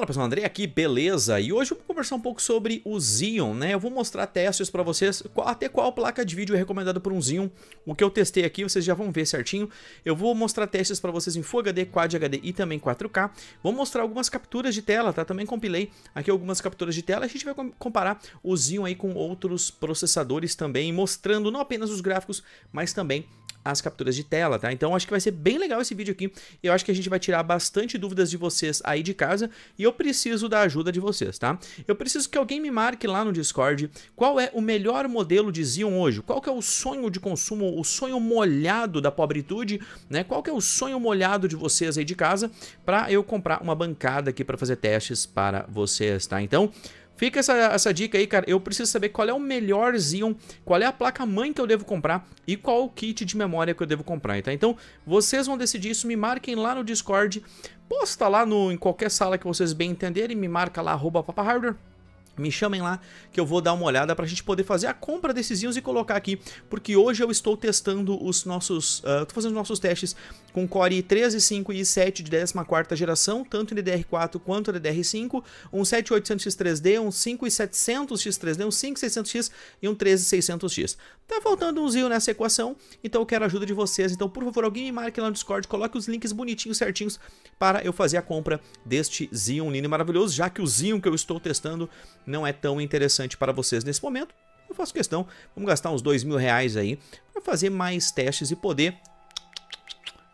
Fala pessoal, André aqui, beleza? E hoje eu vou conversar um pouco sobre o Xeon, né? Eu vou mostrar testes para vocês, até qual placa de vídeo é recomendada por um Xeon. O que eu testei aqui, vocês já vão ver certinho. Eu vou mostrar testes para vocês em Full HD, Quad HD e também 4K. Vou mostrar algumas capturas de tela, tá? Também compilei aqui algumas capturas de tela. A gente vai comparar o Xeon aí com outros processadores também, mostrando não apenas os gráficos, mas também as capturas de tela, tá? Então acho que vai ser bem legal esse vídeo aqui. Eu acho que a gente vai tirar bastante dúvidas de vocês aí de casa e eu preciso da ajuda de vocês, tá? Eu preciso que alguém me marque lá no Discord qual é o melhor modelo de Zion hoje, qual que é o sonho de consumo, o sonho molhado da pobretude, né? Qual que é o sonho molhado de vocês aí de casa para eu comprar uma bancada aqui para fazer testes para vocês, tá? Então, Fica essa, essa dica aí, cara. Eu preciso saber qual é o melhor Xeon, qual é a placa-mãe que eu devo comprar e qual o kit de memória que eu devo comprar, tá? Então, vocês vão decidir isso, me marquem lá no Discord, posta lá no, em qualquer sala que vocês bem entenderem, me marca lá, arroba papahardware me chamem lá que eu vou dar uma olhada para a gente poder fazer a compra desses íons e colocar aqui, porque hoje eu estou testando os nossos, uh, fazendo os nossos testes com Core i3, i5 e i7 de 14 geração, tanto DDR4 quanto DDR5, um 7800X3D, um 5700X3D, um 5600X e um 13600X. Tá faltando um zinho nessa equação, então eu quero a ajuda de vocês. Então, por favor, alguém me marque lá no Discord, coloque os links bonitinhos, certinhos, para eu fazer a compra deste lindo e maravilhoso, já que o zinho que eu estou testando não é tão interessante para vocês nesse momento. Eu faço questão, vamos gastar uns dois mil reais aí para fazer mais testes e poder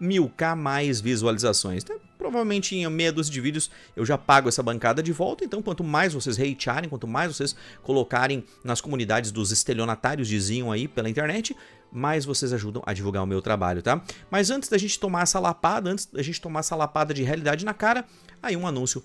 milcar mais visualizações. Tá? Provavelmente em meia dúzia de vídeos eu já pago essa bancada de volta, então quanto mais vocês hatearem, quanto mais vocês colocarem nas comunidades dos estelionatários, diziam aí pela internet, mais vocês ajudam a divulgar o meu trabalho, tá? Mas antes da gente tomar essa lapada, antes da gente tomar essa lapada de realidade na cara, aí um anúncio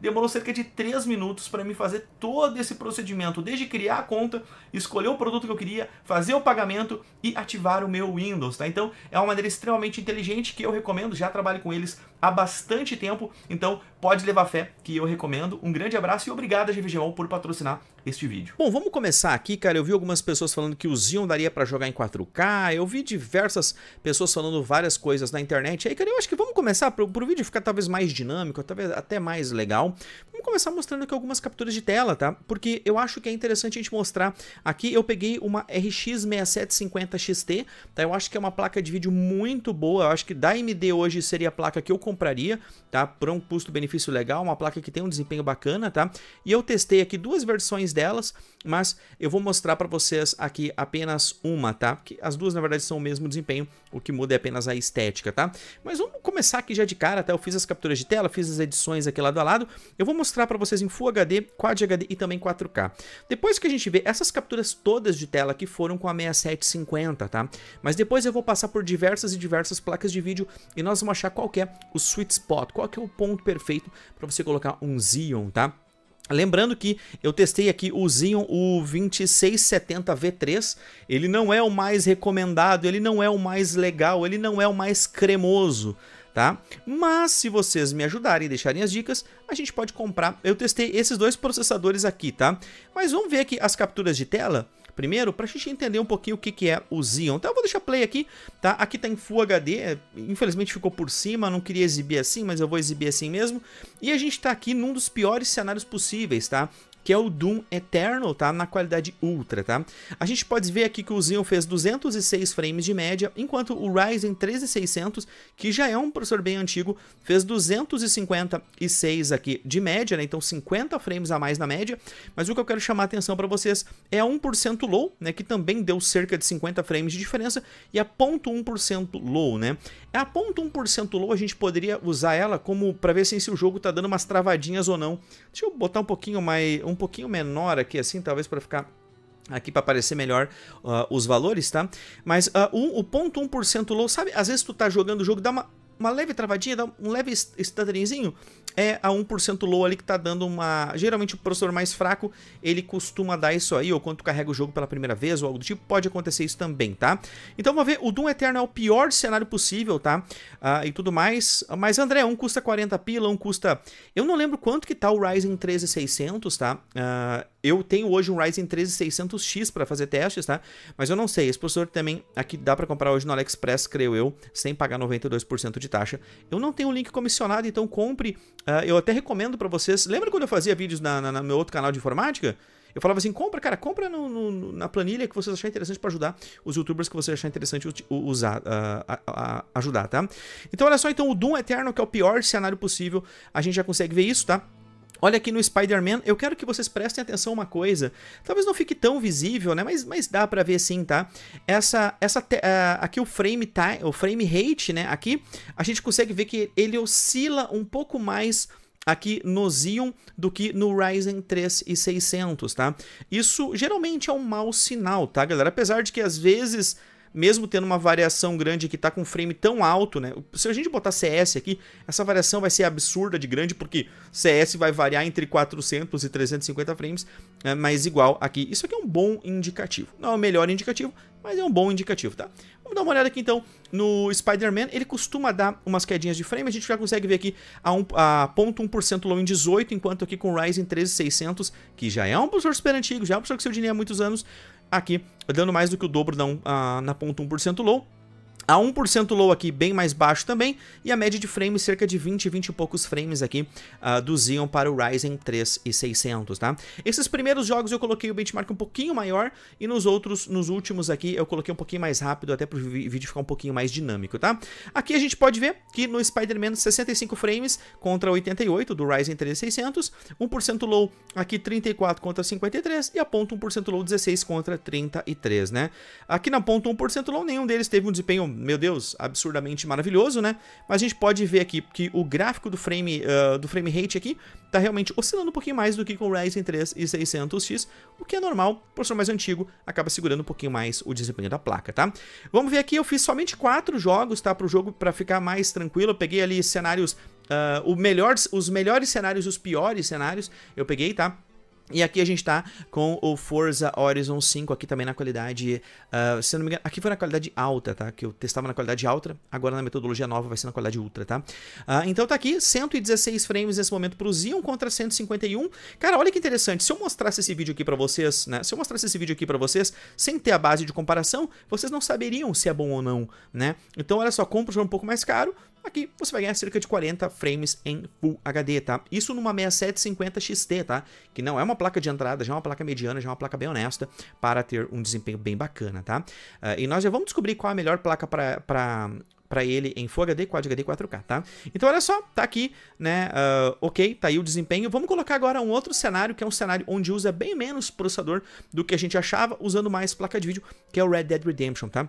demorou cerca de 3 minutos para me fazer todo esse procedimento, desde criar a conta, escolher o produto que eu queria, fazer o pagamento e ativar o meu Windows, tá? Então, é uma maneira extremamente inteligente que eu recomendo, já trabalho com eles há bastante tempo, então pode levar fé que eu recomendo. Um grande abraço e obrigado a GVGO por patrocinar este vídeo. Bom, vamos começar aqui, cara. Eu vi algumas pessoas falando que o Zion daria para jogar em 4K. Eu vi diversas pessoas falando várias coisas na internet. Aí, cara, eu acho que vamos começar pro, pro vídeo ficar talvez mais dinâmico, talvez até mais legal. Vamos começar mostrando aqui algumas capturas de tela, tá? Porque eu acho que é interessante a gente mostrar. Aqui eu peguei uma RX 6750 XT, tá? Eu acho que é uma placa de vídeo muito boa, eu acho que da AMD hoje seria a placa que eu compraria, tá? Por um custo-benefício legal, uma placa que tem um desempenho bacana, tá? E eu testei aqui duas versões delas, mas eu vou mostrar para vocês aqui apenas uma, tá? Porque as duas, na verdade, são o mesmo desempenho, o que muda é apenas a estética, tá? Mas vamos começar aqui já de cara, tá? Eu fiz as capturas de tela, fiz as edições aqui lado a lado, eu vou mostrar para vocês em Full HD, Quad HD e também 4K. Depois que a gente vê essas capturas todas de tela que foram com a 6750, tá? Mas depois eu vou passar por diversas e diversas placas de vídeo e nós vamos achar qual é o sweet spot, qual é o ponto perfeito para você colocar um Xeon, tá? Lembrando que eu testei aqui o Xeon o 2670V3, ele não é o mais recomendado, ele não é o mais legal, ele não é o mais cremoso, tá? Mas se vocês me ajudarem e deixarem as dicas, a gente pode comprar. Eu testei esses dois processadores aqui, tá? Mas vamos ver aqui as capturas de tela primeiro, para a gente entender um pouquinho o que, que é o Xeon. Então eu vou deixar play aqui, tá? Aqui tá em Full HD, é, infelizmente ficou por cima, não queria exibir assim, mas eu vou exibir assim mesmo. E a gente tá aqui num dos piores cenários possíveis, tá? que é o Doom Eternal, tá? Na qualidade ultra, tá? A gente pode ver aqui que o Xeon fez 206 frames de média, enquanto o Ryzen 13600, que já é um processador bem antigo, fez 256 aqui de média, né? Então 50 frames a mais na média, mas o que eu quero chamar a atenção para vocês é a 1% low, né, que também deu cerca de 50 frames de diferença, e a 0.1% low, né? A 0.1% low a gente poderia usar ela como para ver se, o jogo tá dando umas travadinhas ou não. Deixa eu botar um pouquinho mais um pouquinho menor aqui, assim, talvez para ficar aqui para aparecer melhor uh, os valores, tá? Mas uh, o, ponto 1% low, sabe? Às vezes tu tá jogando o jogo, dá uma, uma leve travadinha, dá um leve stutterinzinho é a 1% low ali que tá dando uma... Geralmente o processador mais fraco, ele costuma dar isso aí, ou quando tu carrega o jogo pela primeira vez, ou algo do tipo, pode acontecer isso também, tá? Então vamos ver, o Doom Eternal é o pior cenário possível, tá? Uh, e tudo mais, mas André, um custa 40 pila, um custa... Eu não lembro quanto que tá o Ryzen 13600, tá? Uh, eu tenho hoje um Ryzen 13600X para fazer testes, tá? Mas eu não sei, esse processador também aqui dá para comprar hoje no AliExpress, creio eu, sem pagar 92% de taxa. Eu não tenho o link comissionado, então compre Uh, eu até recomendo para vocês. Lembra quando eu fazia vídeos na, na, no meu outro canal de informática? Eu falava assim, compra, cara, compra no, no, na planilha que vocês acharem interessante para ajudar os youtubers que vocês acharem interessante usar, uh, ajudar, tá? Então, olha só, então, o Doom eterno que é o pior cenário possível, a gente já consegue ver isso, tá? Olha aqui no Spider-Man, eu quero que vocês prestem atenção uma coisa. Talvez não fique tão visível, né? Mas, mas dá para ver sim, tá? Essa, essa uh, aqui o frame time, o frame rate, né? Aqui a gente consegue ver que ele oscila um pouco mais aqui no Xeon do que no Ryzen 3 e 600, tá? Isso geralmente é um mau sinal, tá, galera? Apesar de que às vezes mesmo tendo uma variação grande que está com um frame tão alto, né? Se a gente botar CS aqui, essa variação vai ser absurda de grande, porque CS vai variar entre 400 e 350 frames, é, mas igual aqui. Isso aqui é um bom indicativo. Não é o melhor indicativo, mas é um bom indicativo, tá? Vamos dar uma olhada aqui então no Spider-Man, ele costuma dar umas quedinhas de frame, a gente já consegue ver aqui a, um, a 0.1% low em 18, enquanto aqui com o Ryzen 13600, que já é um processor super antigo, já é um processor que se eu é há muitos anos, aqui dando mais do que o dobro ah, na, uh, na 0.1% low a 1% low aqui bem mais baixo também, e a média de frame, cerca de 20, 20 e poucos frames aqui uh, do Xeon para o Ryzen 3 e 600, tá? Esses primeiros jogos eu coloquei o benchmark um pouquinho maior, e nos outros, nos últimos aqui, eu coloquei um pouquinho mais rápido, até para o vídeo ficar um pouquinho mais dinâmico, tá? Aqui a gente pode ver que no Spider-Man 65 frames contra 88 do Ryzen 3 e 600, 1% low aqui 34 contra 53, e a ponto 1% low 16 contra 33, né? Aqui na ponto 1% low nenhum deles teve um desempenho meu Deus, absurdamente maravilhoso, né? Mas a gente pode ver aqui que o gráfico do frame, uh, do frame rate aqui tá realmente oscilando um pouquinho mais do que com o Ryzen 3 e 600X, o que é normal, por ser mais antigo, acaba segurando um pouquinho mais o desempenho da placa, tá? Vamos ver aqui, eu fiz somente quatro jogos, tá? Para o jogo, para ficar mais tranquilo, eu peguei ali cenários, uh, ah, melhor, os melhores cenários e os piores cenários, eu peguei, tá? E aqui a gente tá com o Forza Horizon 5 aqui também na qualidade, uh, se eu não me engano, aqui foi na qualidade alta, tá? Que eu testava na qualidade alta, agora na metodologia nova vai ser na qualidade ultra, tá? Uh, então tá aqui, 116 frames nesse momento pro Xeon contra 151. Cara, olha que interessante, se eu mostrasse esse vídeo aqui pra vocês, né? Se eu mostrasse esse vídeo aqui pra vocês, sem ter a base de comparação, vocês não saberiam se é bom ou não, né? Então olha só, compra um pouco mais caro, Aqui você vai ganhar cerca de 40 frames em Full HD, tá? Isso numa 6750 XT, tá? Que não é uma placa de entrada, já é uma placa mediana, já é uma placa bem honesta para ter um desempenho bem bacana, tá? Uh, e nós já vamos descobrir qual é a melhor placa para para ele em Full HD, Quad HD 4K, tá? Então olha só, tá aqui, né, uh, ok, tá aí o desempenho. Vamos colocar agora um outro cenário, que é um cenário onde usa bem menos processador do que a gente achava, usando mais placa de vídeo, que é o Red Dead Redemption, tá?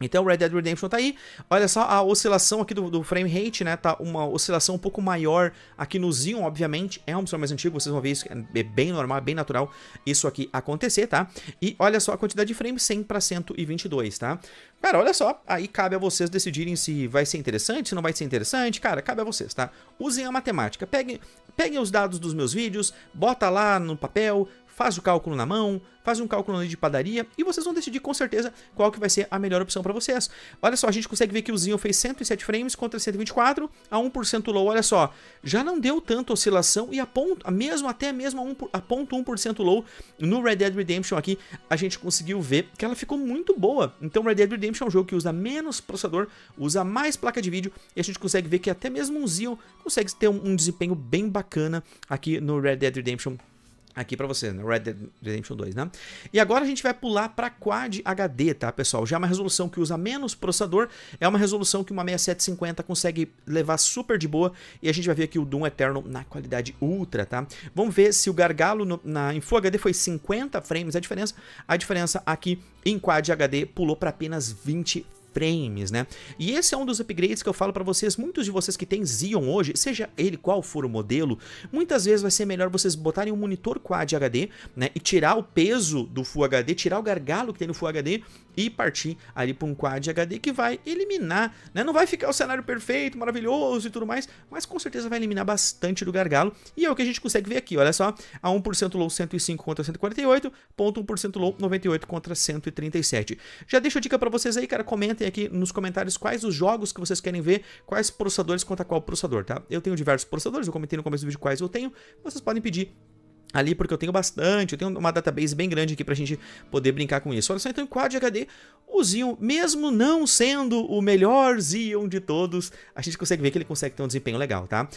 Então Red Dead Redemption tá aí. Olha só a oscilação aqui do, do, frame rate, né? Tá uma oscilação um pouco maior aqui no Xeon, obviamente. É um pessoal mais antigo, vocês vão ver isso. É bem normal, bem natural isso aqui acontecer, tá? E olha só a quantidade de frames, 100 para 122, tá? Cara, olha só. Aí cabe a vocês decidirem se vai ser interessante, se não vai ser interessante. Cara, cabe a vocês, tá? Usem a matemática. Peguem, peguem os dados dos meus vídeos, bota lá no papel, faz o cálculo na mão, faz um cálculo de padaria e vocês vão decidir com certeza qual que vai ser a melhor opção para vocês. Olha só, a gente consegue ver que o Xeon fez 107 frames contra 124 a 1% low, olha só, já não deu tanta oscilação e a ponto, mesmo até mesmo a, a ponto 1% low no Red Dead Redemption aqui, a gente conseguiu ver que ela ficou muito boa. Então Red Dead Redemption é um jogo que usa menos processador, usa mais placa de vídeo e a gente consegue ver que até mesmo o Xeon consegue ter um, um desempenho bem bacana aqui no Red Dead Redemption aqui para você, né? Red Dead Redemption 2, né? E agora a gente vai pular para Quad HD, tá, pessoal? Já é uma resolução que usa menos processador, é uma resolução que uma 6750 consegue levar super de boa, e a gente vai ver aqui o Doom Eternal na qualidade ultra, tá? Vamos ver se o gargalo no, na, em Full HD foi 50 frames a diferença, a diferença aqui em Quad HD pulou para apenas 20 frames, né? E esse é um dos upgrades que eu falo para vocês, muitos de vocês que têm Xeon hoje, seja ele qual for o modelo, muitas vezes vai ser melhor vocês botarem um monitor Quad HD, né, e tirar o peso do Full HD, tirar o gargalo que tem no Full HD e partir ali para um Quad HD que vai eliminar, né? Não vai ficar o cenário perfeito, maravilhoso e tudo mais, mas com certeza vai eliminar bastante do gargalo. E é o que a gente consegue ver aqui, olha só, a 1% low 105 contra 148, ponto 1% low 98 contra 137. Já deixa a dica para vocês aí, cara, comentem comentem aqui nos comentários quais os jogos que vocês querem ver, quais processadores contra qual processador, tá? Eu tenho diversos processadores, eu comentei no começo do vídeo quais eu tenho, vocês podem pedir ali, porque eu tenho bastante, eu tenho uma database bem grande aqui pra gente poder brincar com isso. Olha só, então, Quad HD, o Xeon, mesmo não sendo o melhor Xeon de todos, a gente consegue ver que ele consegue ter um desempenho legal, tá?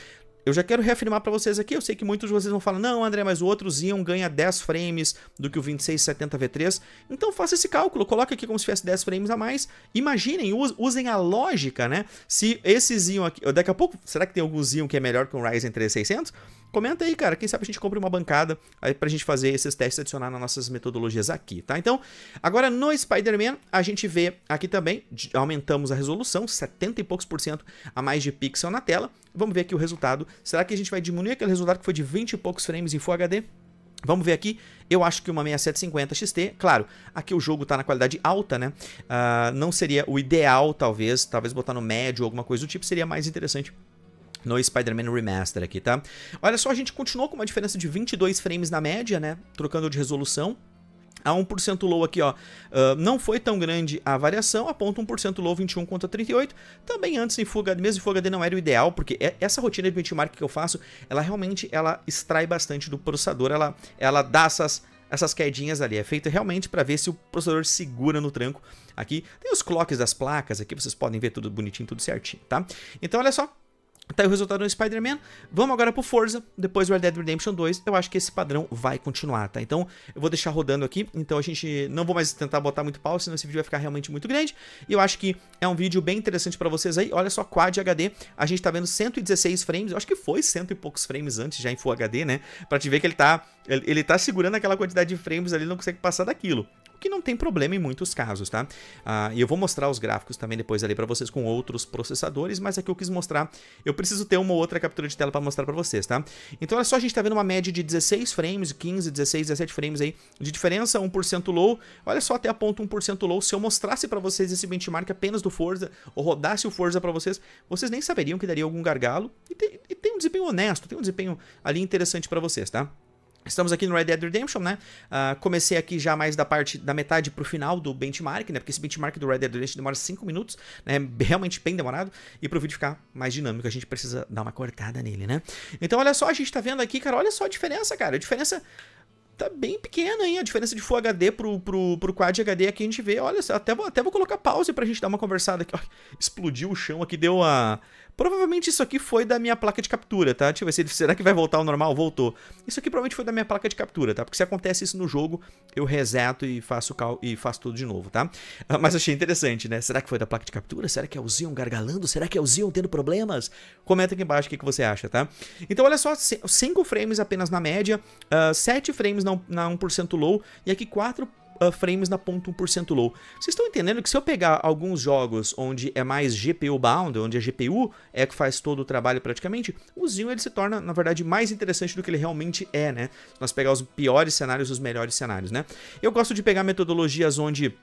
eu já quero reafirmar para vocês aqui, eu sei que muitos de vocês vão falar, não, André, mas o outro Xeon ganha 10 frames do que o 2670V3, então faça esse cálculo, coloque aqui como se tivesse 10 frames a mais, imaginem, usem a lógica, né, se esse Xeon aqui, daqui a pouco, será que tem algum Xeon que é melhor que um Ryzen 3600? comenta aí, cara. Quem sabe a gente compra uma bancada aí pra gente fazer esses testes adicionar nas nossas metodologias aqui, tá? Então, agora no Spider-Man, a gente vê aqui também, aumentamos a resolução, 70 e poucos por cento a mais de pixel na tela. Vamos ver aqui o resultado. Será que a gente vai diminuir aquele resultado que foi de 20 e poucos frames em Full HD? Vamos ver aqui, eu acho que uma 6750 XT, claro, aqui o jogo está na qualidade alta, né, uh, não seria o ideal talvez, talvez botar no médio ou alguma coisa do tipo, seria mais interessante no Spider-Man Remaster aqui, tá? Olha só, a gente continuou com uma diferença de 22 frames na média, né? Trocando de resolução. A 1% low aqui, ó, uh, não foi tão grande a variação, aponta 1% low 21 contra 38, também antes em fuga mesmo em Full HD não era o ideal, porque é, essa rotina de benchmark que eu faço, ela realmente, ela extrai bastante do processador, ela, ela dá essas essas quedinhas ali. É feito realmente para ver se o processador segura no tranco aqui. Tem os clocks das placas aqui, vocês podem ver tudo bonitinho, tudo certinho, tá? Então, olha só. Tá aí o resultado do Spider-Man. Vamos agora pro Forza, depois Red Dead Redemption 2. Eu acho que esse padrão vai continuar, tá? Então, eu vou deixar rodando aqui. Então, a gente não vou mais tentar botar muito pau, senão esse vídeo vai ficar realmente muito grande. E eu acho que é um vídeo bem interessante pra vocês aí. Olha só, Quad HD. A gente tá vendo 116 frames. Eu acho que foi cento e poucos frames antes, já em Full HD, né? Pra te ver que ele tá, ele, ele tá segurando aquela quantidade de frames ali, não consegue passar daquilo que não tem problema em muitos casos, tá? Ah, e eu vou mostrar os gráficos também depois ali para vocês com outros processadores, mas aqui é eu quis mostrar, eu preciso ter uma outra captura de tela para mostrar para vocês, tá? Então olha só, a gente tá vendo uma média de 16 frames, 15, 16, 17 frames aí de diferença, 1% low, olha só até a ponto 1% low, se eu mostrasse para vocês esse benchmark apenas do Forza, ou rodasse o Forza para vocês, vocês nem saberiam que daria algum gargalo, e tem, e tem um desempenho honesto, tem um desempenho ali interessante para vocês, tá? Estamos aqui no Red Dead Redemption, né? Uh, comecei aqui já mais da parte da metade pro final do benchmark, né? Porque esse benchmark do Red Dead Redemption demora 5 minutos, né? Realmente bem demorado. E pro vídeo ficar mais dinâmico, a gente precisa dar uma cortada nele, né? Então, olha só, a gente tá vendo aqui, cara, olha só a diferença, cara. A diferença tá bem pequena, hein? A diferença de Full HD pro, pro, pro Quad HD aqui a gente vê, olha, até vou, até vou colocar pause pra gente dar uma conversada aqui. Ó, explodiu o chão aqui, deu a... Uma Provavelmente isso aqui foi da minha placa de captura, tá? Deixa eu ver se será que vai voltar ao normal? Voltou. Isso aqui provavelmente foi da minha placa de captura, tá? Porque se acontece isso no jogo, eu reseto e faço cal e faço tudo de novo, tá? Ah, mas achei interessante, né? Será que foi da placa de captura? Será que é o Zion gargalando? Será que é o Zion tendo problemas? Comenta aqui embaixo o que, você acha, tá? Então olha só, 5 frames apenas na média, uh, ah, 7 frames na, na 1% low e aqui 4 uh, frames na 0.1% low. Vocês estão entendendo que se eu pegar alguns jogos onde é mais GPU bound, onde a é GPU é que faz todo o trabalho praticamente, o Zinho ele se torna, na verdade, mais interessante do que ele realmente é, né? Se nós pegar os piores cenários e os melhores cenários, né? Eu gosto de pegar metodologias onde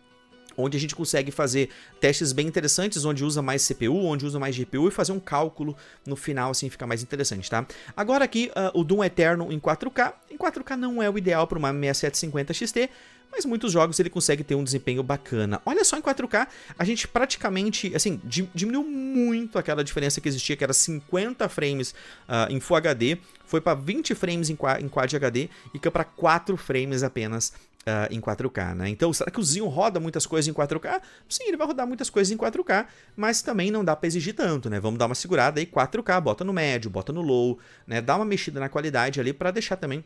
onde a gente consegue fazer testes bem interessantes, onde usa mais CPU, onde usa mais GPU e fazer um cálculo no final, assim fica mais interessante, tá? Agora aqui uh, o Doom Eterno em 4K, em 4K não é o ideal para uma 6750 XT, mas muitos jogos ele consegue ter um desempenho bacana. Olha só em 4K, a gente praticamente, assim, diminuiu muito aquela diferença que existia, que era 50 frames uh, em Full HD, foi para 20 frames em Quad, em quad HD e caiu para 4 frames apenas Uh, em 4K, né? Então, será que o Zinho roda muitas coisas em 4K? Sim, ele vai rodar muitas coisas em 4K, mas também não dá para exigir tanto, né? Vamos dar uma segurada aí, 4K, bota no médio, bota no low, né? Dá uma mexida na qualidade ali para deixar também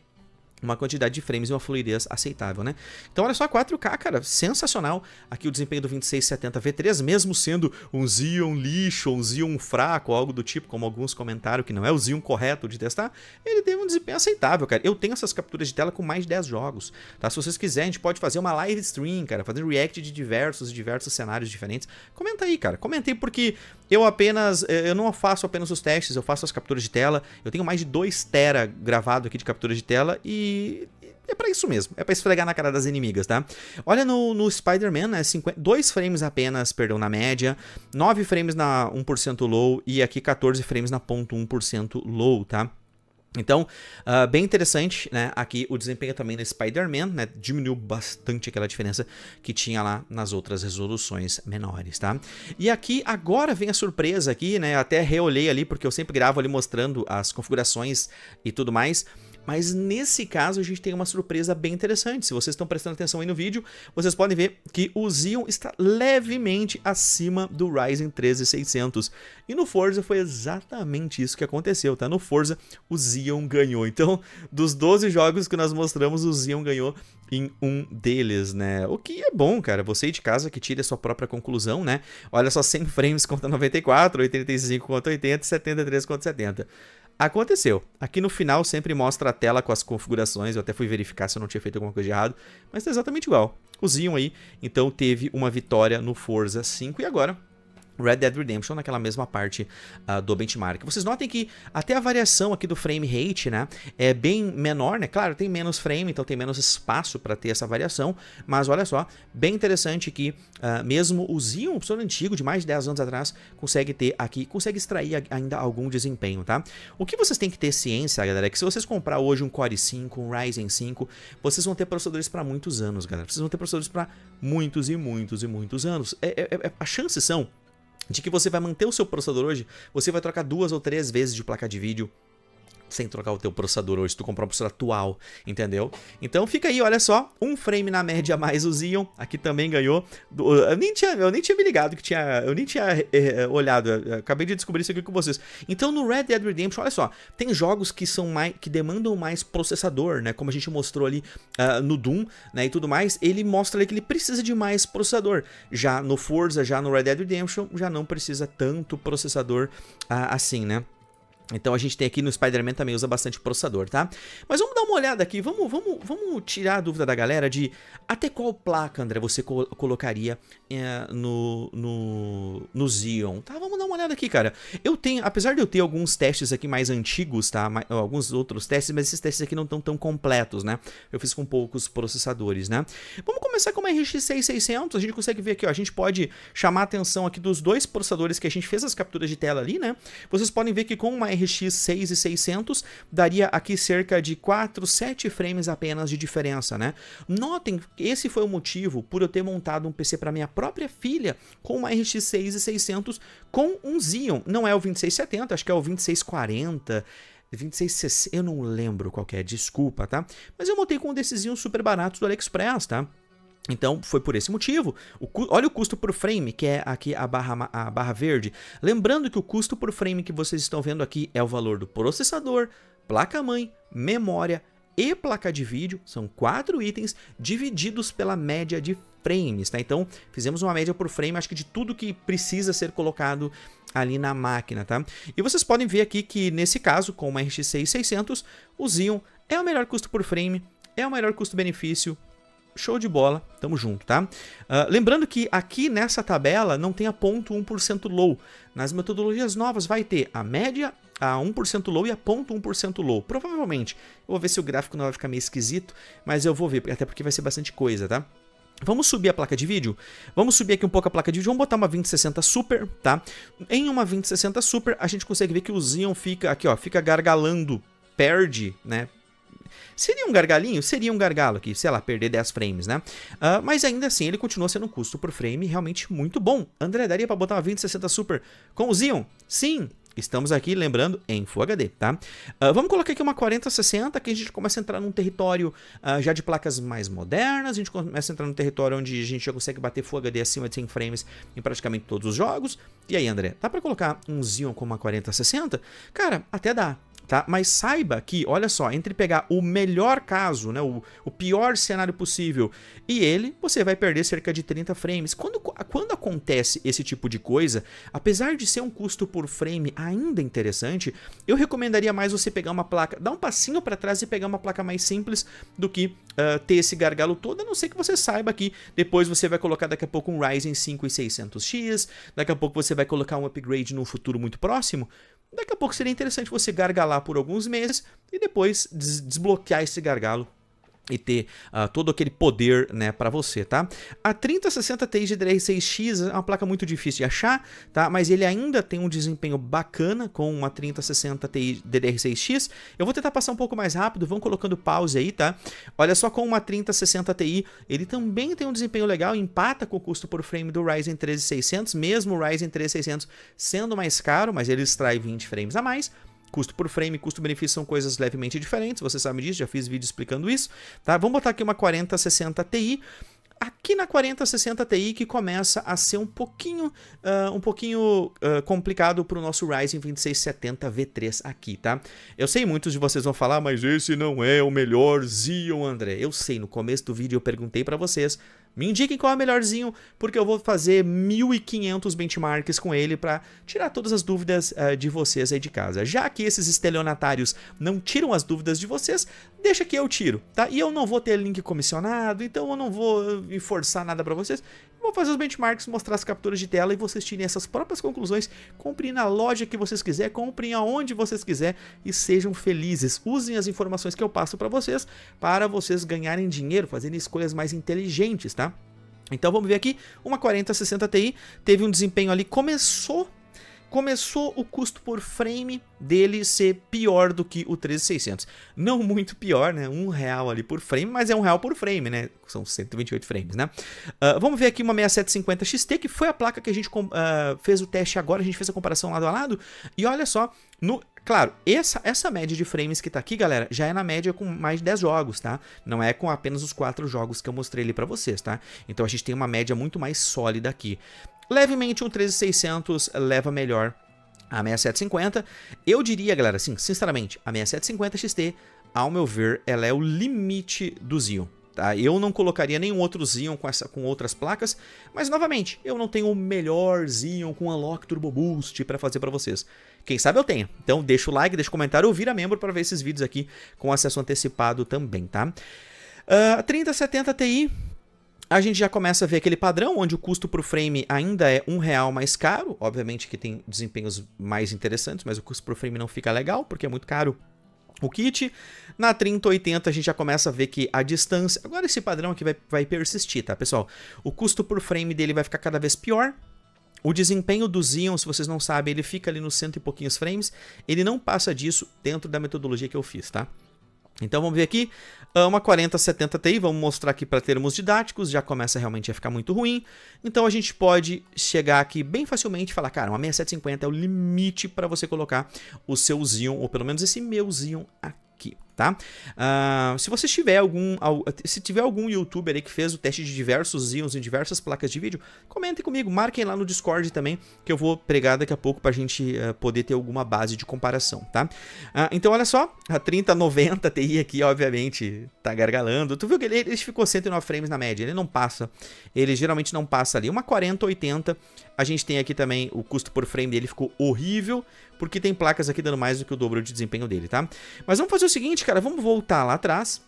uma quantidade de frames e uma fluidez aceitável, né? Então olha só, 4K, cara, sensacional. Aqui o desempenho do 2670V3, mesmo sendo um Xeon lixo, um Xeon fraco, algo do tipo, como alguns comentaram que não é o Xeon correto de testar, ele teve um desempenho aceitável, cara. Eu tenho essas capturas de tela com mais de 10 jogos, tá? Se vocês quiserem, a gente pode fazer uma live stream, cara, fazer react de diversos diversos cenários diferentes. Comenta aí, cara. Comentei porque eu apenas, eh, eu não faço apenas os testes, eu faço as capturas de tela. Eu tenho mais de 2 tera gravado aqui de capturas de tela e é para isso mesmo, é para esfregar na cara das inimigas, tá? Olha no, no Spider-Man, né, 50, 2 frames apenas, perdão, na média, 9 frames na 1% low e aqui 14 frames na 0.1% low, tá? Então, uh, bem interessante, né? Aqui o desempenho também no Spider-Man, né? Diminuiu bastante aquela diferença que tinha lá nas outras resoluções menores, tá? E aqui, agora vem a surpresa aqui, né? Até reolhei ali, porque eu sempre gravo ali mostrando as configurações e tudo mais. Mas nesse caso a gente tem uma surpresa bem interessante. Se vocês estão prestando atenção aí no vídeo, vocês podem ver que o Xeon está levemente acima do Ryzen 13600. E no Forza foi exatamente isso que aconteceu, tá? No Forza o Xeon ganhou. Então, dos 12 jogos que nós mostramos, o Xeon ganhou em um deles, né? O que é bom, cara. Você aí de casa que tira a sua própria conclusão, né? Olha só 100 frames contra 94, 85 contra 80 73 contra 70. Aconteceu. Aqui no final sempre mostra a tela com as configurações, eu até fui verificar se eu não tinha feito alguma coisa de errado, mas tá exatamente igual. O Zion aí, então teve uma vitória no Forza 5 e agora Red Dead Redemption naquela mesma parte uh, do benchmark. Vocês notem que até a variação aqui do frame rate, né, é bem menor, né? Claro, tem menos frame, então tem menos espaço para ter essa variação, mas olha só, bem interessante que uh, mesmo o Xeon, um professor antigo de mais de 10 anos atrás, consegue ter aqui, consegue extrair ainda algum desempenho, tá? O que vocês têm que ter ciência, galera, é que se vocês comprar hoje um Core 5, um Ryzen 5, vocês vão ter processadores para muitos anos, galera. Vocês vão ter processadores para muitos e muitos e muitos anos. É, é, é, as chances são de que você vai manter o seu processador hoje, você vai trocar duas ou três vezes de placa de vídeo sem trocar o teu processador hoje, se tu comprar um processador atual, entendeu? Então fica aí, olha só, um frame na média a mais o Xeon, aqui também ganhou. Eu nem tinha, eu nem tinha me ligado que tinha, eu nem tinha é, olhado, acabei de descobrir isso aqui com vocês. Então no Red Dead Redemption, olha só, tem jogos que são mais, que demandam mais processador, né? Como a gente mostrou ali uh, no Doom, né, e tudo mais, ele mostra ali que ele precisa de mais processador. Já no Forza, já no Red Dead Redemption, já não precisa tanto processador uh, assim, né? Então a gente tem aqui no Spider-Man também usa bastante processador, tá? Mas vamos dar uma olhada aqui, vamos, vamos, vamos tirar a dúvida da galera de até qual placa, André, você colocaria é, no, no, no Xeon, tá? Vamos dar uma olhada aqui, cara. Eu tenho, apesar de eu ter alguns testes aqui mais antigos, tá? alguns outros testes, mas esses testes aqui não estão tão completos, né? Eu fiz com poucos processadores, né? Vamos começar com uma RX 6600, a gente consegue ver aqui, ó, a gente pode chamar a atenção aqui dos dois processadores que a gente fez as capturas de tela ali, né? Vocês podem ver que com uma RX RX 6600 daria aqui cerca de 4, 7 frames apenas de diferença, né? Notem que esse foi o motivo por eu ter montado um PC para minha própria filha com uma RX 6600 com um Xeon, não é o 2670, acho que é o 2640, 2660, eu não lembro qual é, desculpa, tá? Mas eu montei com um desses super baratos do AliExpress, tá? Então, foi por esse motivo. O olha o custo por frame, que é aqui a barra, a barra verde. Lembrando que o custo por frame que vocês estão vendo aqui é o valor do processador, placa-mãe, memória e placa de vídeo. São quatro itens divididos pela média de frames, tá? Então, fizemos uma média por frame, acho que de tudo que precisa ser colocado ali na máquina, tá? E vocês podem ver aqui que, nesse caso, com uma RX 6600, o Xeon é o melhor custo por frame, é o melhor custo-benefício, Show de bola, tamo junto, tá? Uh, lembrando que aqui nessa tabela não tem a ponto 1% low. Nas metodologias novas vai ter a média, a 1% low e a ponto 1% low. Provavelmente. Eu vou ver se o gráfico não vai ficar meio esquisito, mas eu vou ver, até porque vai ser bastante coisa, tá? Vamos subir a placa de vídeo? Vamos subir aqui um pouco a placa de vídeo, vamos botar uma 2060 Super, tá? Em uma 2060 Super, a gente consegue ver que o Zion fica aqui, ó, fica gargalando, perde, né? Seria um gargalinho? Seria um gargalo que, sei lá, perder 10 frames, né? Uh, mas ainda assim, ele continua sendo um custo por frame realmente muito bom. André, daria pra botar uma 2060 Super com o Xeon? Sim, Estamos aqui, lembrando, em Full HD, tá? Uh, vamos colocar aqui uma 4060, que a gente começa a entrar num território uh, já de placas mais modernas, a gente começa a entrar num território onde a gente já consegue bater Full HD acima de 100 frames em praticamente todos os jogos. E aí, André, dá para colocar um Xeon com uma 4060? Cara, até dá, tá? Mas saiba que, olha só, entre pegar o melhor caso, né, o, o pior cenário possível e ele, você vai perder cerca de 30 frames. Quando, quando acontece esse tipo de coisa, apesar de ser um custo por frame ainda interessante, eu recomendaria mais você pegar uma placa, dar um passinho para trás e pegar uma placa mais simples do que uh, ter esse gargalo todo, a não ser que você saiba que depois você vai colocar daqui a pouco um Ryzen 5 e 600X, daqui a pouco você vai colocar um upgrade num futuro muito próximo, Daqui a pouco seria interessante você gargalar por alguns meses e depois des desbloquear esse gargalo e ter uh, todo aquele poder né, para você, tá? A 3060 Ti GDDR6X é uma placa muito difícil de achar, tá? Mas ele ainda tem um desempenho bacana com uma 3060 Ti DDR6X. Eu vou tentar passar um pouco mais rápido, vão colocando pause aí, tá? Olha só, com uma 3060 Ti, ele também tem um desempenho legal, empata com o custo por frame do Ryzen 13600, mesmo o Ryzen 13600 sendo mais caro, mas ele extrai 20 frames a mais, Custo por frame e custo-benefício são coisas levemente diferentes, você sabe disso, já fiz vídeo explicando isso, tá? Vamos botar aqui uma 4060 Ti, aqui na 4060 Ti que começa a ser um pouquinho, uh, um pouquinho uh, complicado para o nosso Ryzen 2670 V3 aqui, tá? Eu sei muitos de vocês vão falar, ah, mas esse não é o melhor Xeon, André. Eu sei, no começo do vídeo eu perguntei para vocês me indiquem qual é o melhorzinho, porque eu vou fazer 1.500 benchmarks com ele para tirar todas as dúvidas uh, de vocês aí de casa. Já que esses estelionatários não tiram as dúvidas de vocês, deixa que eu tiro, tá? E eu não vou ter link comissionado, então eu não vou eh, forçar nada para vocês. Vou fazer os benchmarks, mostrar as capturas de tela e vocês tirem essas próprias conclusões. Comprem na loja que vocês quiser, comprem aonde vocês quiser e sejam felizes. Usem as informações que eu passo para vocês para vocês ganharem dinheiro, fazerem escolhas mais inteligentes, tá? Então vamos ver aqui, uma 4060 Ti teve um desempenho ali, começou começou o custo por frame dele ser pior do que o 13600. Não muito pior, né? Um real ali por frame, mas é um real por frame, né? São 128 frames, né? Uh, vamos ver aqui uma 6750 XT, que foi a placa que a gente uh, fez o teste agora, a gente fez a comparação lado a lado, e olha só, no, Claro, essa, essa média de frames que tá aqui, galera, já é na média com mais de 10 jogos, tá? Não é com apenas os 4 jogos que eu mostrei ali pra vocês, tá? Então a gente tem uma média muito mais sólida aqui. Levemente um 13600 leva melhor a 6750. Eu diria, galera, assim, sinceramente, a 6750 XT, ao meu ver, ela é o limite do Xeon. Tá? Eu não colocaria nenhum outro Xeon com, essa, com outras placas, mas novamente, eu não tenho o melhor Xeon com Unlock Turbo Boost para fazer para vocês. Quem sabe eu tenha. Então deixa o like, deixa o comentário ou vira membro para ver esses vídeos aqui com acesso antecipado também, tá? Uh, 3070 Ti a gente já começa a ver aquele padrão onde o custo por frame ainda é um real mais caro. Obviamente que tem desempenhos mais interessantes, mas o custo por frame não fica legal porque é muito caro o kit. Na 3080 a gente já começa a ver que a distância... Agora esse padrão aqui vai, vai persistir, tá, pessoal? O custo por frame dele vai ficar cada vez pior, o desempenho do Xeon, se vocês não sabem, ele fica ali nos cento e pouquinhos frames. Ele não passa disso dentro da metodologia que eu fiz, tá? Então vamos ver aqui, ah, uma 4070 Ti, vamos mostrar aqui para termos didáticos, já começa realmente a ficar muito ruim. Então a gente pode chegar aqui bem facilmente e falar, cara, uma 6750 é o limite para você colocar o seu Xeon, ou pelo menos esse meu Xeon aqui tá? Uh, se você tiver algum, se tiver algum youtuber aí que fez o teste de diversos íons em diversas placas de vídeo, comentem comigo, marquem lá no Discord também, que eu vou pregar daqui a pouco pra gente uh, poder ter alguma base de comparação, tá? Uh, então olha só, a 3090 Ti aqui, obviamente, tá gargalando. Tu viu que ele, ele ficou 109 frames na média, ele não passa, ele geralmente não passa ali. Uma 4080 a gente tem aqui também o custo por frame dele ficou horrível, porque tem placas aqui dando mais do que o dobro de desempenho dele, tá? Mas vamos fazer o seguinte, cara, vamos voltar lá atrás.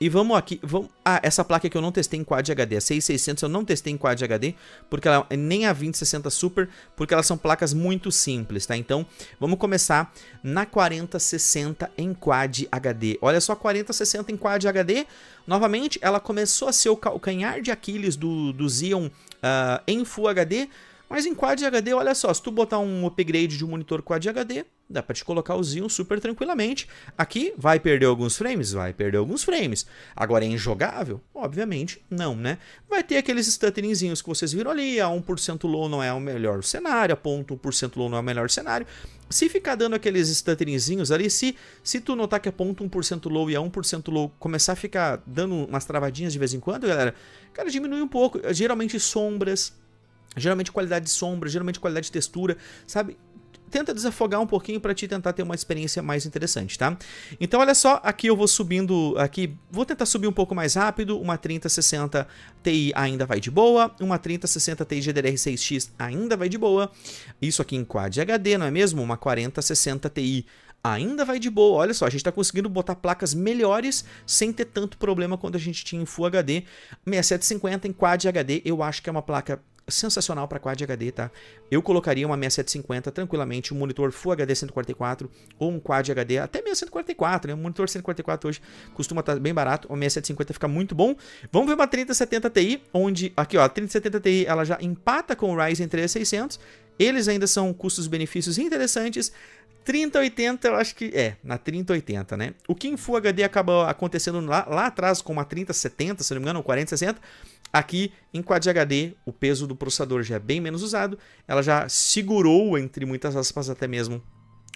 E vamos aqui, vamos... Ah, essa placa que eu não testei em Quad HD, a 6600 eu não testei em Quad HD, porque ela é nem a 2060 Super, porque elas são placas muito simples, tá? Então, vamos começar na 4060 em Quad HD. Olha só, 4060 em Quad HD, novamente, ela começou a ser o calcanhar de Aquiles do, do Xeon uh, em Full HD, mas em Quad HD, olha só, se tu botar um upgrade de um monitor Quad HD, dá para te colocar o Xeon super tranquilamente. Aqui vai perder alguns frames, vai perder alguns frames. Agora é injogável? Obviamente não, né? Vai ter aqueles stutteringzinhos que vocês viram ali, a 1% low não é o melhor cenário, a 0.1% low não é o melhor cenário. Se ficar dando aqueles stutteringzinhos ali, se, se tu notar que a 0.1% low e a 1% low começar a ficar dando umas travadinhas de vez em quando, galera, cara, diminui um pouco. Geralmente sombras, Geralmente qualidade de sombra, geralmente qualidade de textura, sabe? Tenta desafogar um pouquinho para te tentar ter uma experiência mais interessante, tá? Então olha só, aqui eu vou subindo, aqui vou tentar subir um pouco mais rápido, uma 3060 Ti ainda vai de boa, uma 3060 Ti GDDR6X ainda vai de boa, isso aqui em Quad HD, não é mesmo? Uma 4060 Ti ainda vai de boa. Olha só, a gente está conseguindo botar placas melhores sem ter tanto problema quanto a gente tinha em Full HD. 6750 em Quad HD, eu acho que é uma placa sensacional para Quad HD, tá? Eu colocaria uma 6750 tranquilamente, um monitor Full HD 144 ou um Quad HD, até 6144, né? Um monitor 144 hoje costuma estar tá bem barato, uma 6750 fica muito bom. Vamos ver uma 3070 Ti, onde aqui, ó, a 3070 Ti ela já empata com o Ryzen 3600 eles ainda são custos-benefícios interessantes. 3080, eu acho que é, na 3080, né? O King Full HD acaba acontecendo lá, lá atrás com uma 3070, se não me engano, ou 4060. Aqui em Quad HD, o peso do processador já é bem menos usado. Ela já segurou, entre muitas aspas, até mesmo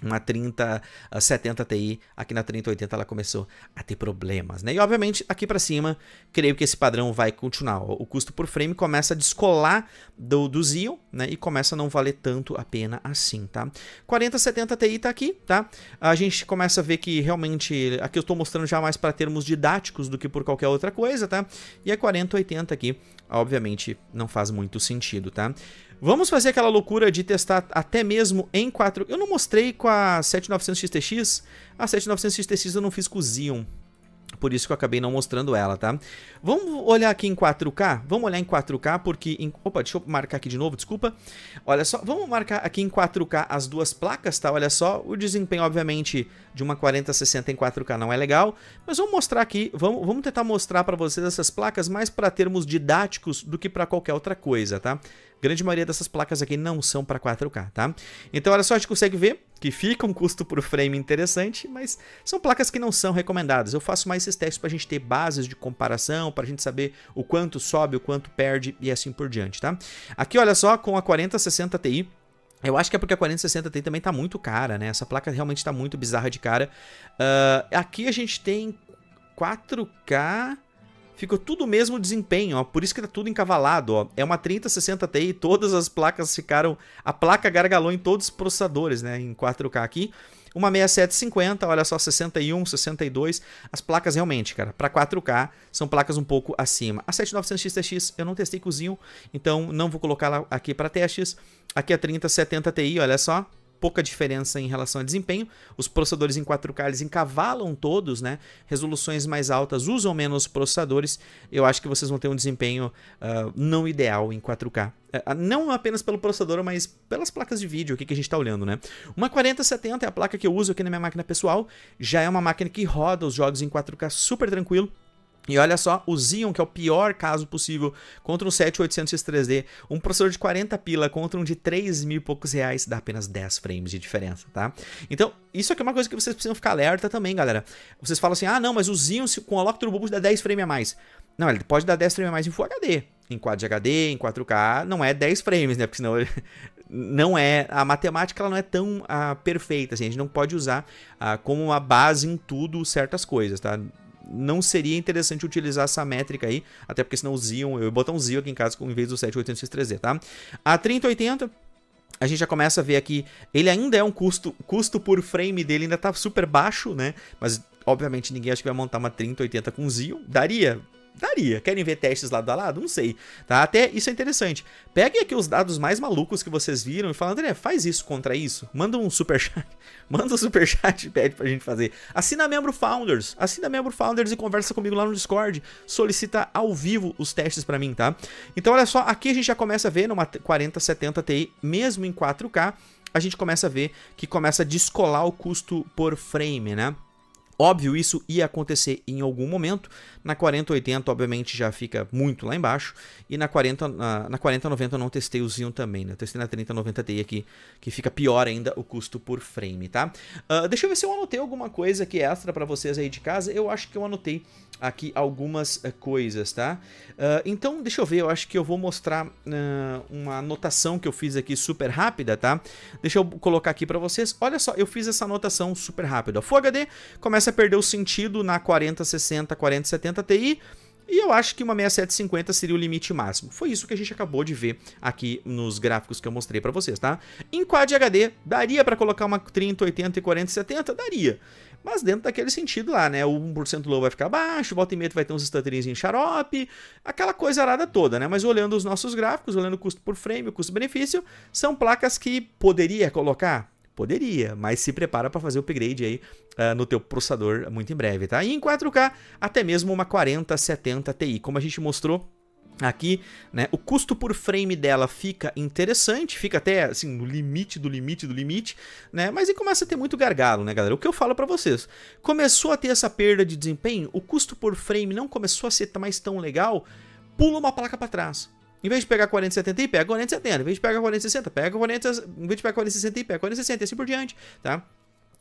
uma 3070 Ti, aqui na 3080 ela começou a ter problemas, né? E obviamente aqui para cima, creio que esse padrão vai continuar. O custo por frame começa a descolar do, do Zio, né? E começa a não valer tanto a pena assim, tá? 4070 Ti tá aqui, tá? A gente começa a ver que realmente, aqui eu estou mostrando já mais para termos didáticos do que por qualquer outra coisa, tá? E a 4080 aqui, obviamente, não faz muito sentido, tá? Vamos fazer aquela loucura de testar até mesmo em 4... Eu não mostrei com a 7900 XTX. A 7900 XTX eu não fiz com o Xeon. Por isso que eu acabei não mostrando ela, tá? Vamos olhar aqui em 4K? Vamos olhar em 4K porque... Em... Opa, deixa eu marcar aqui de novo, desculpa. Olha só, vamos marcar aqui em 4K as duas placas, tá? Olha só, o desempenho, obviamente, de uma 4060 em 4K não é legal. Mas vamos mostrar aqui, vamos, vamos tentar mostrar pra vocês essas placas mais pra termos didáticos do que pra qualquer outra coisa, tá? grande maioria dessas placas aqui não são para 4K, tá? Então, olha só, a gente consegue ver que fica um custo por frame interessante, mas são placas que não são recomendadas. Eu faço mais esses testes para a gente ter bases de comparação, para a gente saber o quanto sobe, o quanto perde e assim por diante, tá? Aqui, olha só, com a 4060 Ti, eu acho que é porque a 4060 Ti também está muito cara, né? Essa placa realmente está muito bizarra de cara. Uh, aqui a gente tem 4K Ficou tudo o mesmo desempenho, ó. Por isso que tá tudo encavalado, ó. É uma 3060 Ti, todas as placas ficaram... A placa gargalou em todos os processadores, né? Em 4K aqui. Uma 6750, olha só, 61, 62. As placas realmente, cara, para 4K, são placas um pouco acima. A 7900XTX eu não testei cozinho, então não vou colocar la aqui para testes. Aqui é a 3070 Ti, olha só, pouca diferença em relação a desempenho. Os processadores em 4K eles encavalam todos, né? Resoluções mais altas usam menos processadores. Eu acho que vocês vão ter um desempenho uh, não ideal em 4K. É, ah, não apenas pelo processador, mas pelas placas de vídeo aqui que a gente está olhando, né? Uma 4070 é a placa que eu uso aqui na minha máquina pessoal. Já é uma máquina que roda os jogos em 4K super tranquilo. E olha só, o Xeon, que é o pior caso possível, contra um 7800X3D, um processador de 40 pila contra um de 3 mil e poucos reais, dá apenas 10 frames de diferença, tá? Então, isso aqui é uma coisa que vocês precisam ficar alerta também, galera. Vocês falam assim, ah, não, mas o Xeon com o Lock Turbo Boost dá 10 frames a mais. Não, ele pode dar 10 frames a mais em Full HD, em quad de HD, em 4K, não é 10 frames, né? Porque senão não é a matemática ela não é tão ah, perfeita, assim, a gente não pode usar ah, como uma base em tudo certas coisas, tá? não seria interessante utilizar essa métrica aí, até porque senão o Xeon, eu ia botar um Xeon aqui em casa em vez do 7800X3Z, tá? A 3080 a gente já começa a ver aqui, ele ainda é um custo, custo por frame dele ainda tá super baixo, né? Mas obviamente ninguém acha que vai montar uma 3080 com zio Daria, daria. Querem ver testes lado a lado? Não sei. Tá? Até isso é interessante. Peguem aqui os dados mais malucos que vocês viram e falam, André, faz isso contra isso. Manda um superchat. Manda um superchat e pede pra gente fazer. Assina membro Founders. Assina membro Founders e conversa comigo lá no Discord. Solicita ao vivo os testes pra mim, tá? Então, olha só, aqui a gente já começa a ver numa 4070 Ti, mesmo em 4K, a gente começa a ver que começa a descolar o custo por frame, né? Óbvio, isso ia acontecer em algum momento. Na 4080, obviamente, já fica muito lá embaixo. E na 40, na, na 4090 eu não testei o Xeon também, né? Eu testei na 3090 Ti aqui, que fica pior ainda o custo por frame, tá? Uh, deixa eu ver se eu anotei alguma coisa aqui extra para vocês aí de casa. Eu acho que eu anotei aqui algumas uh, coisas, tá? Uh, então, deixa eu ver, eu acho que eu vou mostrar ah, uma anotação que eu fiz aqui super rápida, tá? Deixa eu colocar aqui para vocês. Olha só, eu fiz essa anotação super rápida. Full HD começa começa a perder o sentido na 4060, 4070 Ti. E eu acho que uma 6750 seria o limite máximo. Foi isso que a gente acabou de ver aqui nos gráficos que eu mostrei para vocês, tá? Em Quad HD, daria para colocar uma 30, 80 e 70 Daria. Mas dentro daquele sentido lá, né? O 1% low vai ficar baixo, volta e meia vai ter uns estatrinhos em xarope, aquela coisa arada toda, né? Mas olhando os nossos gráficos, olhando o custo por frame, o custo-benefício, são placas que poderia colocar Poderia, mas se prepara para fazer o upgrade aí uh, no teu processador muito em breve, tá? E em 4K, até mesmo uma 4070 Ti, como a gente mostrou Aqui, né, o custo por frame dela fica interessante, fica até assim no limite do limite do limite, né? Mas aí começa a ter muito gargalo, né, galera? O que eu falo para vocês? Começou a ter essa perda de desempenho, o custo por frame não começou a ser mais tão legal, pula uma placa para trás em vez de pegar 4070 e pega 4070. Em vez de pegar 4060, pega 40. Em vez de pegar 4060 e pega 4060 e assim por diante, tá?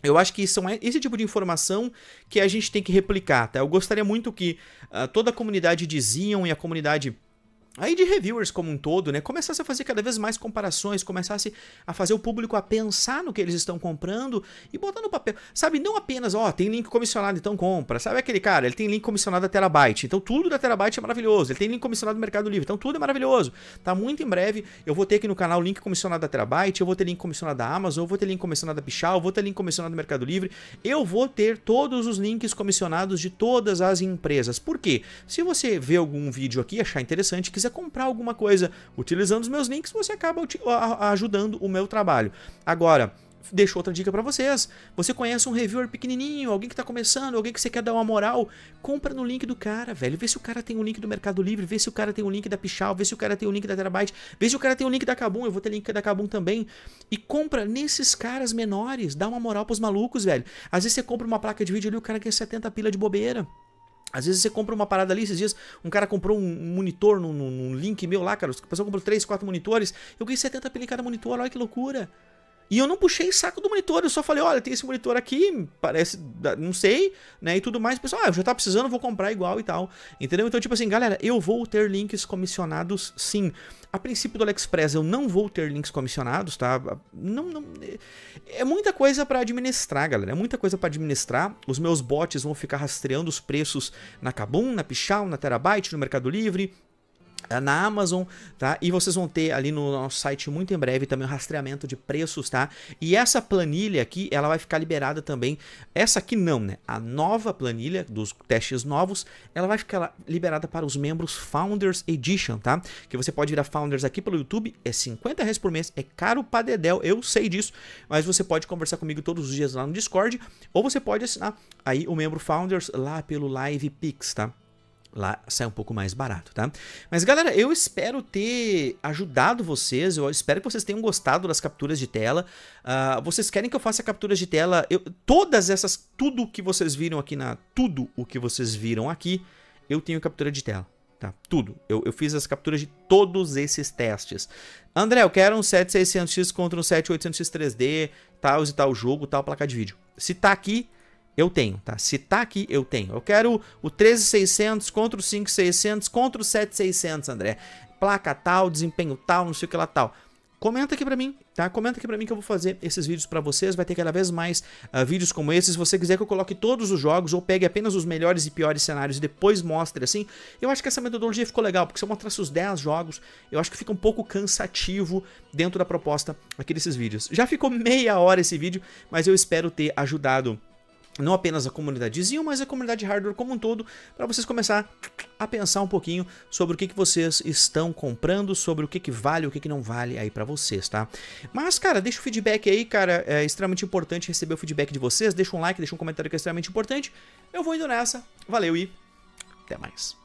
Eu acho que são esse tipo de informação que a gente tem que replicar, tá? Eu gostaria muito que uh, toda a comunidade diziam e a comunidade aí de reviewers como um todo, né, começasse a fazer cada vez mais comparações, começasse a fazer o público a pensar no que eles estão comprando e botar no papel, sabe, não apenas, ó, oh, tem link comissionado, então compra, sabe aquele cara, ele tem link comissionado da Terabyte, então tudo da Terabyte é maravilhoso, ele tem link comissionado do Mercado Livre, então tudo é maravilhoso, tá muito em breve, eu vou ter aqui no canal link comissionado da Terabyte, eu vou ter link comissionado da Amazon, eu vou ter link comissionado da Pichal, eu vou ter link comissionado do Mercado Livre, eu vou ter todos os links comissionados de todas as empresas, por quê? Se você vê algum vídeo aqui achar interessante, que quiser comprar alguma coisa utilizando os meus links, você acaba ajudando o meu trabalho. Agora, deixo outra dica para vocês. Você conhece um reviewer pequenininho, alguém que tá começando, alguém que você quer dar uma moral, compra no link do cara, velho. Vê se o cara tem o um link do Mercado Livre, vê se o cara tem o um link da Pichal, vê se o cara tem o um link da Terabyte, vê se o cara tem o link da Kabum, eu vou ter link da Kabum também. E compra nesses caras menores, dá uma moral pros malucos, velho. Às vezes você compra uma placa de vídeo ali, o cara quer 70 pila de bobeira. Às vezes você compra uma parada ali, esses dias um cara comprou um monitor num, num link meu lá, cara. O pessoal comprou 3, 4 monitores. Eu ganhei 70 pila em cada monitor, olha que loucura. E eu não puxei saco do monitor, eu só falei, olha, tem esse monitor aqui, parece, não sei, né, e tudo mais. O pessoal, ah, eu já tá precisando, vou comprar igual e tal, entendeu? Então, tipo assim, galera, eu vou ter links comissionados sim. A princípio do AliExpress eu não vou ter links comissionados, tá? Não, não é, é muita coisa para administrar, galera, é muita coisa para administrar. Os meus bots vão ficar rastreando os preços na Kabum, na Pichal, na Terabyte, no Mercado Livre, é na Amazon, tá? E vocês vão ter ali no nosso site muito em breve também o rastreamento de preços, tá? E essa planilha aqui, ela vai ficar liberada também. Essa aqui não, né? A nova planilha dos testes novos, ela vai ficar liberada para os membros Founders Edition, tá? Que você pode virar Founders aqui pelo YouTube, é 50 reais por mês, é caro pra dedéu, eu sei disso, mas você pode conversar comigo todos os dias lá no Discord, ou você pode assinar aí o membro Founders lá pelo Live Pix, tá? lá sai um pouco mais barato, tá? Mas galera, eu espero ter ajudado vocês, eu espero que vocês tenham gostado das capturas de tela. Uh, vocês querem que eu faça capturas de tela? Eu, todas essas, tudo que vocês viram aqui na... Tudo o que vocês viram aqui, eu tenho captura de tela. Tá, tudo. Eu, eu fiz as capturas de todos esses testes. André, eu quero um 7600X contra um 7800X 3D, tal e tal jogo, tal placa de vídeo. Se tá aqui, eu tenho, tá? Se tá aqui, eu tenho. Eu quero o 13600 contra o 5600 contra o 7600, André. Placa tal, desempenho tal, não sei o que lá tal. Comenta aqui pra mim, tá? Comenta aqui pra mim que eu vou fazer esses vídeos pra vocês. Vai ter cada vez mais uh, vídeos como esse. Se você quiser que eu coloque todos os jogos ou pegue apenas os melhores e piores cenários e depois mostre assim, eu acho que essa metodologia ficou legal, porque se eu mostrasse os 10 jogos, eu acho que fica um pouco cansativo dentro da proposta aqui desses vídeos. Já ficou meia hora esse vídeo, mas eu espero ter ajudado não apenas a comunidade zinho mas a comunidade hardware como um todo, para vocês começar a pensar um pouquinho sobre o que, que vocês estão comprando, sobre o que, que vale, o que, que não vale aí para vocês, tá? Mas, cara, deixa o feedback aí, cara, é extremamente importante receber o feedback de vocês, deixa um like, deixa um comentário que é extremamente importante. Eu vou indo nessa, valeu e até mais.